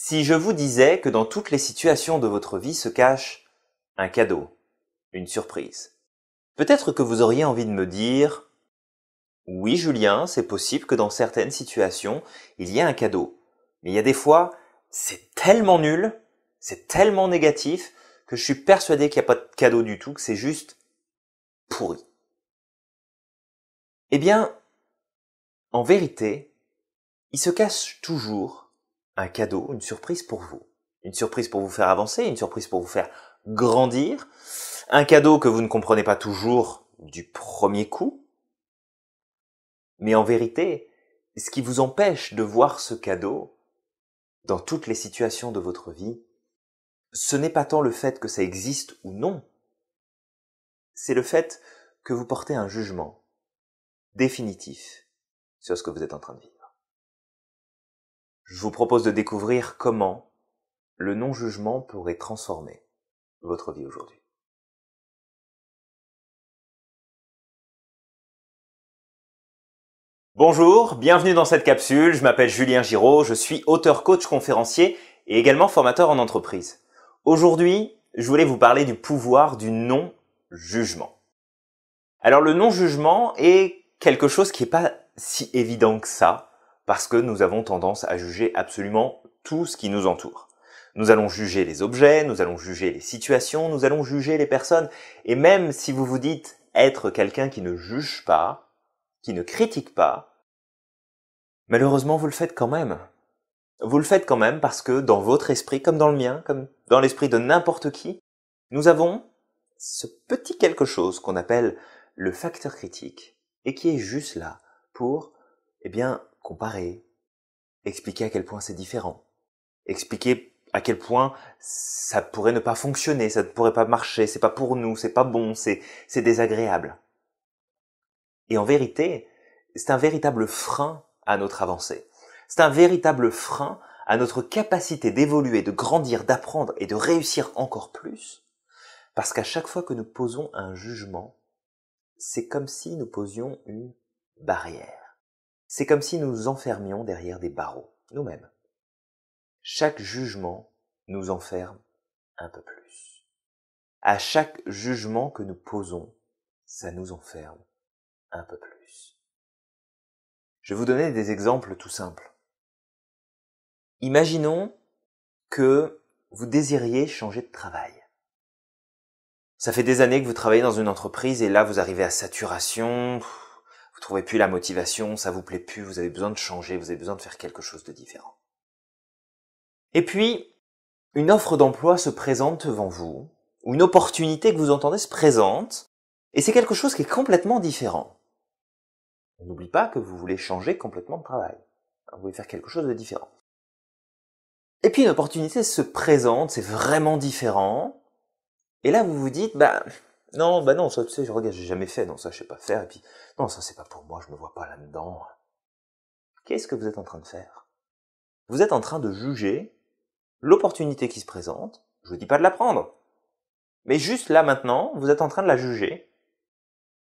Si je vous disais que dans toutes les situations de votre vie se cache un cadeau, une surprise, peut-être que vous auriez envie de me dire Oui Julien, c'est possible que dans certaines situations, il y ait un cadeau. Mais il y a des fois, c'est tellement nul, c'est tellement négatif, que je suis persuadé qu'il n'y a pas de cadeau du tout, que c'est juste pourri. Eh bien, en vérité, il se cache toujours un cadeau, une surprise pour vous. Une surprise pour vous faire avancer, une surprise pour vous faire grandir, un cadeau que vous ne comprenez pas toujours du premier coup. Mais en vérité, ce qui vous empêche de voir ce cadeau dans toutes les situations de votre vie, ce n'est pas tant le fait que ça existe ou non, c'est le fait que vous portez un jugement définitif sur ce que vous êtes en train de vivre. Je vous propose de découvrir comment le non-jugement pourrait transformer votre vie aujourd'hui. Bonjour, bienvenue dans cette capsule. Je m'appelle Julien Giraud, je suis auteur, coach, conférencier et également formateur en entreprise. Aujourd'hui, je voulais vous parler du pouvoir du non-jugement. Alors le non-jugement est quelque chose qui n'est pas si évident que ça parce que nous avons tendance à juger absolument tout ce qui nous entoure. Nous allons juger les objets, nous allons juger les situations, nous allons juger les personnes, et même si vous vous dites être quelqu'un qui ne juge pas, qui ne critique pas, malheureusement vous le faites quand même. Vous le faites quand même parce que dans votre esprit, comme dans le mien, comme dans l'esprit de n'importe qui, nous avons ce petit quelque chose qu'on appelle le facteur critique et qui est juste là pour, eh bien, comparer, expliquer à quel point c'est différent, expliquer à quel point ça pourrait ne pas fonctionner, ça ne pourrait pas marcher, c'est pas pour nous, c'est pas bon, c'est, c'est désagréable. Et en vérité, c'est un véritable frein à notre avancée. C'est un véritable frein à notre capacité d'évoluer, de grandir, d'apprendre et de réussir encore plus, parce qu'à chaque fois que nous posons un jugement, c'est comme si nous posions une barrière. C'est comme si nous enfermions derrière des barreaux, nous-mêmes. Chaque jugement nous enferme un peu plus. À chaque jugement que nous posons, ça nous enferme un peu plus. Je vais vous donner des exemples tout simples. Imaginons que vous désiriez changer de travail. Ça fait des années que vous travaillez dans une entreprise et là vous arrivez à saturation, vous trouvez plus la motivation, ça vous plaît plus, vous avez besoin de changer, vous avez besoin de faire quelque chose de différent. Et puis, une offre d'emploi se présente devant vous, ou une opportunité que vous entendez se présente, et c'est quelque chose qui est complètement différent. N'oublie pas que vous voulez changer complètement de travail. Hein, vous voulez faire quelque chose de différent. Et puis une opportunité se présente, c'est vraiment différent. Et là, vous vous dites, bah, non, bah non, ça, tu sais, je regarde, j'ai jamais fait, non, ça, je sais pas faire, et puis, non, ça, c'est pas pour moi, je me vois pas là-dedans. Qu'est-ce que vous êtes en train de faire Vous êtes en train de juger l'opportunité qui se présente, je vous dis pas de la prendre, mais juste là, maintenant, vous êtes en train de la juger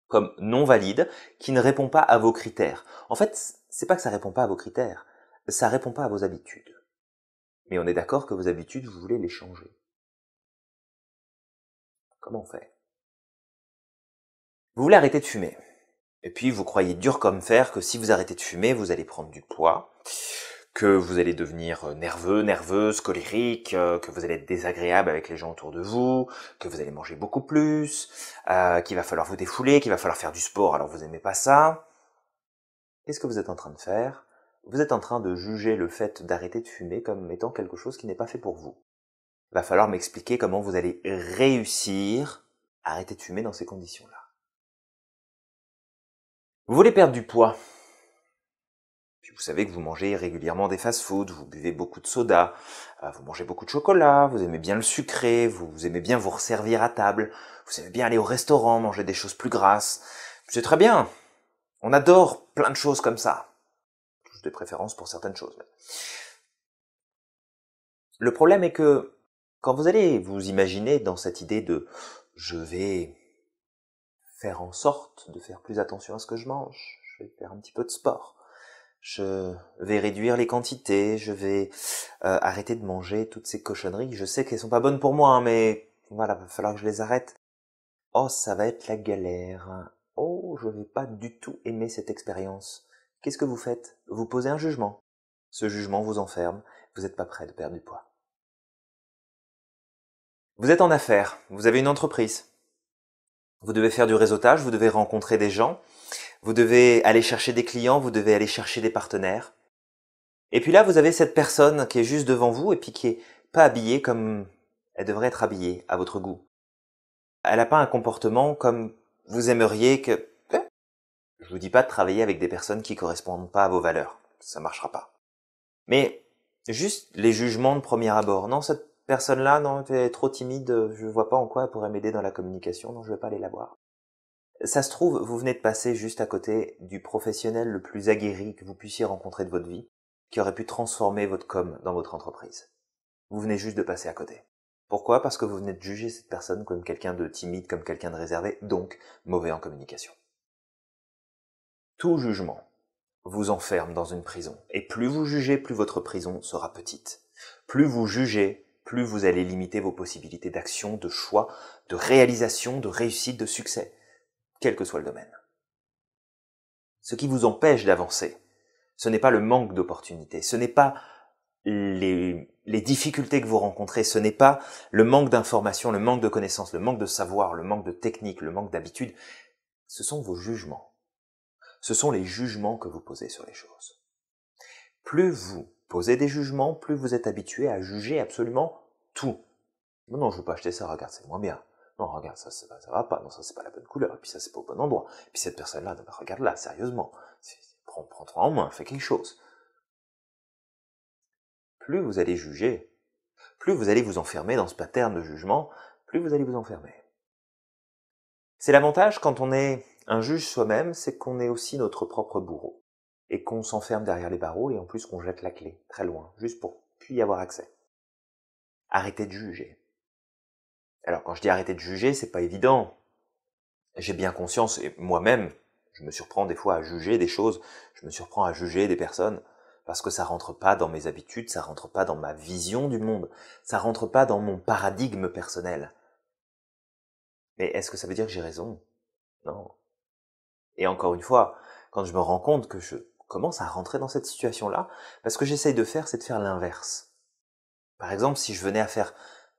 comme non valide, qui ne répond pas à vos critères. En fait, c'est pas que ça répond pas à vos critères, ça répond pas à vos habitudes. Mais on est d'accord que vos habitudes, vous voulez les changer. Comment faire vous voulez arrêter de fumer. Et puis vous croyez dur comme fer que si vous arrêtez de fumer, vous allez prendre du poids, que vous allez devenir euh, nerveux, nerveuse, colérique, euh, que vous allez être désagréable avec les gens autour de vous, que vous allez manger beaucoup plus, euh, qu'il va falloir vous défouler, qu'il va falloir faire du sport, alors vous aimez pas ça. Qu'est-ce que vous êtes en train de faire Vous êtes en train de juger le fait d'arrêter de fumer comme étant quelque chose qui n'est pas fait pour vous. Il Va falloir m'expliquer comment vous allez réussir à arrêter de fumer dans ces conditions-là. Vous voulez perdre du poids. Puis vous savez que vous mangez régulièrement des fast-foods, vous buvez beaucoup de soda, euh, vous mangez beaucoup de chocolat, vous aimez bien le sucré, vous, aimez bien vous resservir à table, vous aimez bien aller au restaurant, manger des choses plus grasses. C'est très bien. On adore plein de choses comme ça. toujours des préférences pour certaines choses. Le problème est que quand vous allez vous imaginer dans cette idée de je vais faire en sorte de faire plus attention à ce que je mange. Je vais faire un petit peu de sport. Je vais réduire les quantités. Je vais euh, arrêter de manger toutes ces cochonneries. Je sais qu'elles sont pas bonnes pour moi, hein, mais voilà, va falloir que je les arrête. Oh, ça va être la galère. Oh, je vais pas du tout aimer cette expérience. Qu'est-ce que vous faites Vous posez un jugement. Ce jugement vous enferme. Vous n'êtes pas prêt de perdre du poids. Vous êtes en affaires. Vous avez une entreprise. Vous devez faire du réseautage, vous devez rencontrer des gens, vous devez aller chercher des clients, vous devez aller chercher des partenaires. Et puis là, vous avez cette personne qui est juste devant vous et puis qui est pas habillée comme elle devrait être habillée à votre goût. Elle n'a pas un comportement comme vous aimeriez que... Hein Je vous dis pas de travailler avec des personnes qui correspondent pas à vos valeurs. Ça marchera pas. Mais juste les jugements de premier abord. Non, personne-là, non, tu es trop timide, je vois pas en quoi elle pourrait m'aider dans la communication, donc je vais pas aller la voir. Ça se trouve, vous venez de passer juste à côté du professionnel le plus aguerri que vous puissiez rencontrer de votre vie, qui aurait pu transformer votre com dans votre entreprise. Vous venez juste de passer à côté. Pourquoi Parce que vous venez de juger cette personne comme quelqu'un de timide, comme quelqu'un de réservé, donc mauvais en communication. Tout jugement vous enferme dans une prison, et plus vous jugez, plus votre prison sera petite. Plus vous jugez, plus vous allez limiter vos possibilités d'action, de choix, de réalisation, de réussite, de succès, quel que soit le domaine. Ce qui vous empêche d'avancer, ce n'est pas le manque d'opportunités, ce n'est pas les, difficultés que vous rencontrez, ce n'est pas le manque d'informations, le manque de connaissances, le manque de savoir, le manque de technique, le manque d'habitude, ce sont vos jugements. Ce sont les jugements que vous posez sur les choses. Plus vous posez des jugements, plus vous êtes habitué à juger absolument tout. Non, non, je veux pas acheter ça, regarde, c'est moins bien. Non, regarde, ça, ça, va pas, non, ça, c'est pas la bonne couleur, et puis ça, c'est pas au bon endroit. Et puis cette personne-là, regarde là, sérieusement, prends, prends en moins, fais quelque chose. Plus vous allez juger, plus vous allez vous enfermer dans ce pattern de jugement, plus vous allez vous enfermer. C'est l'avantage quand on est un juge soi-même, c'est qu'on est aussi notre propre bourreau et qu'on s'enferme derrière les barreaux et en plus qu'on jette la clé très loin, juste pour puis y avoir accès. Arrêtez de juger. Alors quand je dis arrêter de juger, c'est pas évident. J'ai bien conscience, et moi-même, je me surprends des fois à juger des choses, je me surprends à juger des personnes, parce que ça rentre pas dans mes habitudes, ça rentre pas dans ma vision du monde, ça rentre pas dans mon paradigme personnel. Mais est-ce que ça veut dire que j'ai raison Non. Et encore une fois, quand je me rends compte que je commence à rentrer dans cette situation-là, parce que j'essaye de faire, c'est de faire l'inverse. Par exemple, si je venais à faire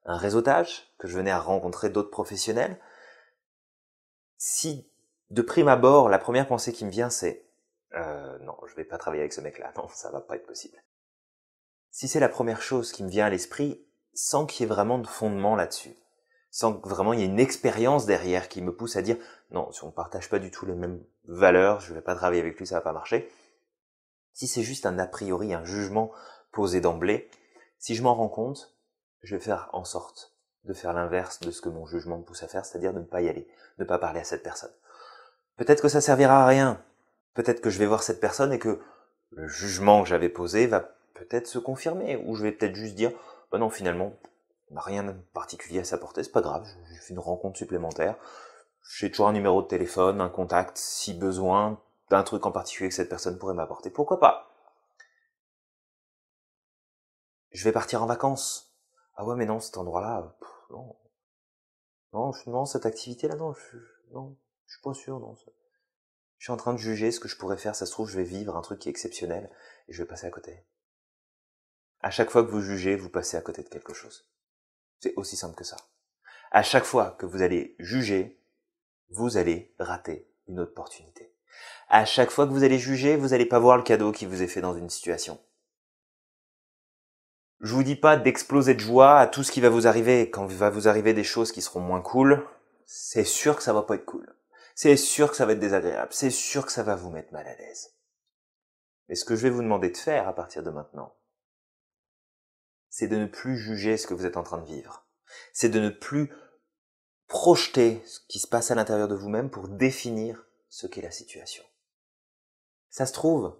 un réseautage, que je venais à rencontrer d'autres professionnels, si de prime abord, la première pensée qui me vient, c'est euh, non, je vais pas travailler avec ce mec-là, non, ça va pas être possible. Si c'est la première chose qui me vient à l'esprit, sans qu'il y ait vraiment de fondement là-dessus, sans que vraiment il y ait une expérience derrière qui me pousse à dire non, si on partage pas du tout les mêmes valeurs, je vais pas travailler avec lui, ça va pas marcher, si c'est juste un a priori, un jugement posé d'emblée, si je m'en rends compte, je vais faire en sorte de faire l'inverse de ce que mon jugement me pousse à faire, c'est-à-dire de ne pas y aller, ne pas parler à cette personne. Peut-être que ça servira à rien. Peut-être que je vais voir cette personne et que le jugement que j'avais posé va peut-être se confirmer, ou je vais peut-être juste dire, bah non, finalement, n'a rien de particulier à s'apporter, c'est pas grave, je fais une rencontre supplémentaire. J'ai toujours un numéro de téléphone, un contact, si besoin, d'un truc en particulier que cette personne pourrait m'apporter. Pourquoi pas Je vais partir en vacances. Ah ouais, mais non, cet endroit-là, non. Non, non, cette activité-là, non, je, non, je suis pas sûr, non. Je suis en train de juger ce que je pourrais faire, ça se trouve, je vais vivre un truc qui est exceptionnel et je vais passer à côté. À chaque fois que vous jugez, vous passez à côté de quelque chose. C'est aussi simple que ça. À chaque fois que vous allez juger, vous allez rater une opportunité. À chaque fois que vous allez juger, vous n'allez pas voir le cadeau qui vous est fait dans une situation. Je vous dis pas d'exploser de joie à tout ce qui va vous arriver quand va vous arriver des choses qui seront moins cool. C'est sûr que ça va pas être cool. C'est sûr que ça va être désagréable. C'est sûr que ça va vous mettre mal à l'aise. Mais ce que je vais vous demander de faire à partir de maintenant, c'est de ne plus juger ce que vous êtes en train de vivre. C'est de ne plus projeter ce qui se passe à l'intérieur de vous-même pour définir ce qu'est la situation. Ça se trouve,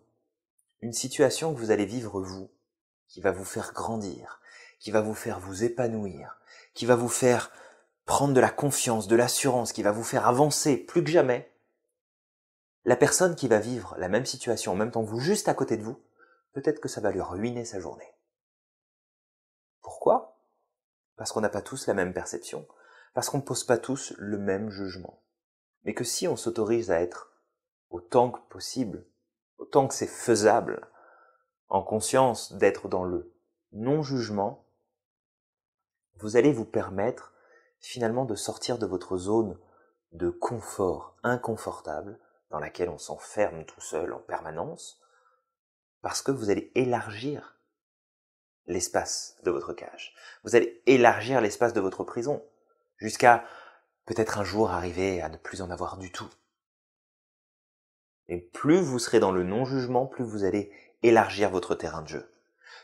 une situation que vous allez vivre vous, qui va vous faire grandir, qui va vous faire vous épanouir, qui va vous faire prendre de la confiance, de l'assurance, qui va vous faire avancer plus que jamais, la personne qui va vivre la même situation en même temps que vous, juste à côté de vous, peut-être que ça va lui ruiner sa journée. Pourquoi Parce qu'on n'a pas tous la même perception, parce qu'on ne pose pas tous le même jugement mais que si on s'autorise à être autant que possible, autant que c'est faisable, en conscience d'être dans le non-jugement, vous allez vous permettre finalement de sortir de votre zone de confort inconfortable dans laquelle on s'enferme tout seul en permanence, parce que vous allez élargir l'espace de votre cage, vous allez élargir l'espace de votre prison, jusqu'à peut-être un jour arriver à ne plus en avoir du tout. Et plus vous serez dans le non-jugement, plus vous allez élargir votre terrain de jeu.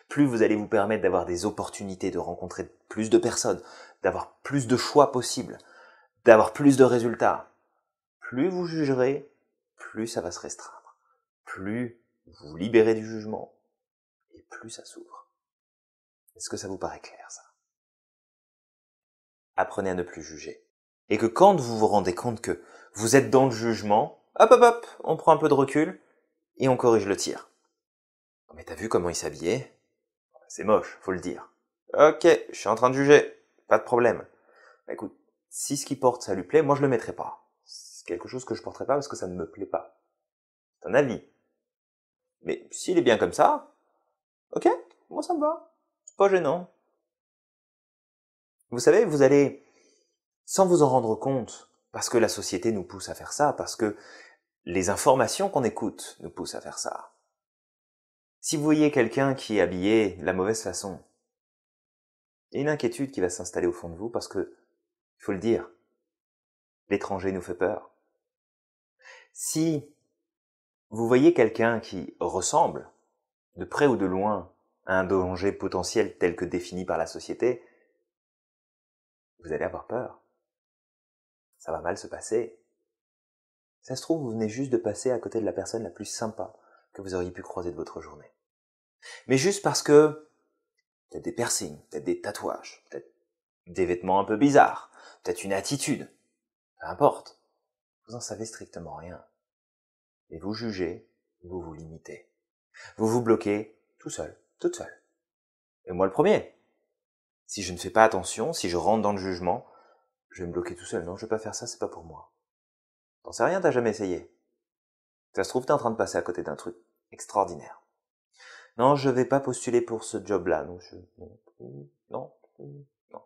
Plus vous allez vous permettre d'avoir des opportunités de rencontrer plus de personnes, d'avoir plus de choix possibles, d'avoir plus de résultats. Plus vous jugerez, plus ça va se restreindre. Plus vous libérez du jugement, et plus ça s'ouvre. Est-ce que ça vous paraît clair, ça Apprenez à ne plus juger et que quand vous vous rendez compte que vous êtes dans le jugement, hop hop hop, on prend un peu de recul et on corrige le tir. Oh, mais t'as vu comment il s'habillait oh, bah, C'est moche, faut le dire. Ok, je suis en train de juger, pas de problème. Bah, écoute, si ce qu'il porte ça lui plaît, moi je le mettrai pas. C'est quelque chose que je porterai pas parce que ça ne me plaît pas. C'est un avis. Mais s'il est bien comme ça, ok, moi ça me va. C'est pas gênant. Vous savez, vous allez sans vous en rendre compte, parce que la société nous pousse à faire ça, parce que les informations qu'on écoute nous poussent à faire ça. Si vous voyez quelqu'un qui est habillé de la mauvaise façon, il y a une inquiétude qui va s'installer au fond de vous parce que, il faut le dire, l'étranger nous fait peur. Si vous voyez quelqu'un qui ressemble, de près ou de loin, à un danger potentiel tel que défini par la société, vous allez avoir peur ça va mal se passer. Ça se trouve, vous venez juste de passer à côté de la personne la plus sympa que vous auriez pu croiser de votre journée. Mais juste parce que peut-être des piercings, peut-être des tatouages, peut-être des vêtements un peu bizarres, peut-être une attitude, peu importe. Vous en savez strictement rien. Et vous jugez, vous vous limitez. Vous vous bloquez tout seul, toute seule. Et moi le premier. Si je ne fais pas attention, si je rentre dans le jugement, je vais me bloquer tout seul, non, je vais pas faire ça, c'est pas pour moi. T'en sais rien, t'as jamais essayé. Ça se trouve, t'es en train de passer à côté d'un truc extraordinaire. Non, je vais pas postuler pour ce job-là, je... Non, non, non.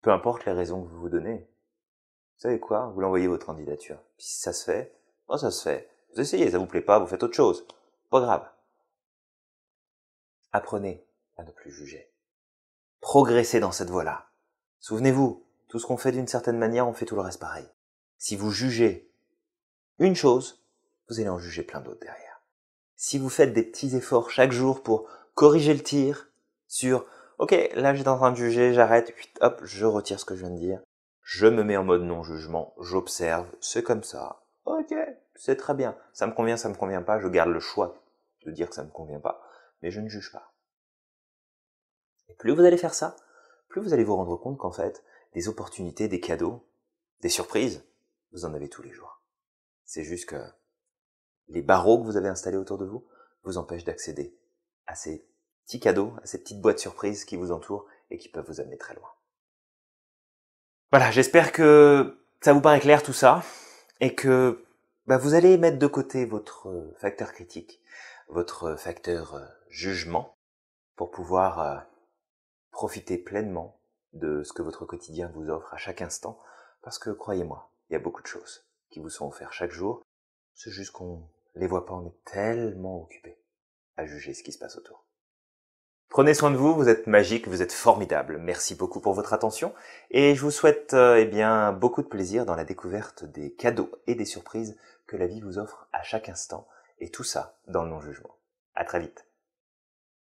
Peu importe les raisons que vous vous donnez. Vous savez quoi Vous l'envoyez votre candidature. Puis si ça se fait, oh, ça se fait. Vous essayez, ça vous plaît pas, vous faites autre chose. Pas grave. Apprenez à ne plus juger. Progressez dans cette voie-là. Souvenez-vous, tout ce qu'on fait d'une certaine manière, on fait tout le reste pareil. Si vous jugez une chose, vous allez en juger plein d'autres derrière. Si vous faites des petits efforts chaque jour pour corriger le tir sur OK, là j'étais en train de juger, j'arrête, hop, je retire ce que je viens de dire. Je me mets en mode non-jugement, j'observe, c'est comme ça. OK, c'est très bien. Ça me convient, ça me convient pas, je garde le choix de dire que ça me convient pas, mais je ne juge pas. Et plus vous allez faire ça, plus vous allez vous rendre compte qu'en fait, des opportunités, des cadeaux, des surprises, vous en avez tous les jours. C'est juste que les barreaux que vous avez installés autour de vous vous empêchent d'accéder à ces petits cadeaux, à ces petites boîtes surprises qui vous entourent et qui peuvent vous amener très loin. Voilà, j'espère que ça vous paraît clair tout ça et que bah, vous allez mettre de côté votre facteur critique, votre facteur jugement pour pouvoir euh, profiter pleinement de ce que votre quotidien vous offre à chaque instant, parce que croyez-moi, il y a beaucoup de choses qui vous sont offertes chaque jour, c'est juste qu'on les voit pas, on est tellement occupé à juger ce qui se passe autour. Prenez soin de vous, vous êtes magique, vous êtes formidables Merci beaucoup pour votre attention et je vous souhaite euh, eh bien beaucoup de plaisir dans la découverte des cadeaux et des surprises que la vie vous offre à chaque instant et tout ça dans le non-jugement. À très vite.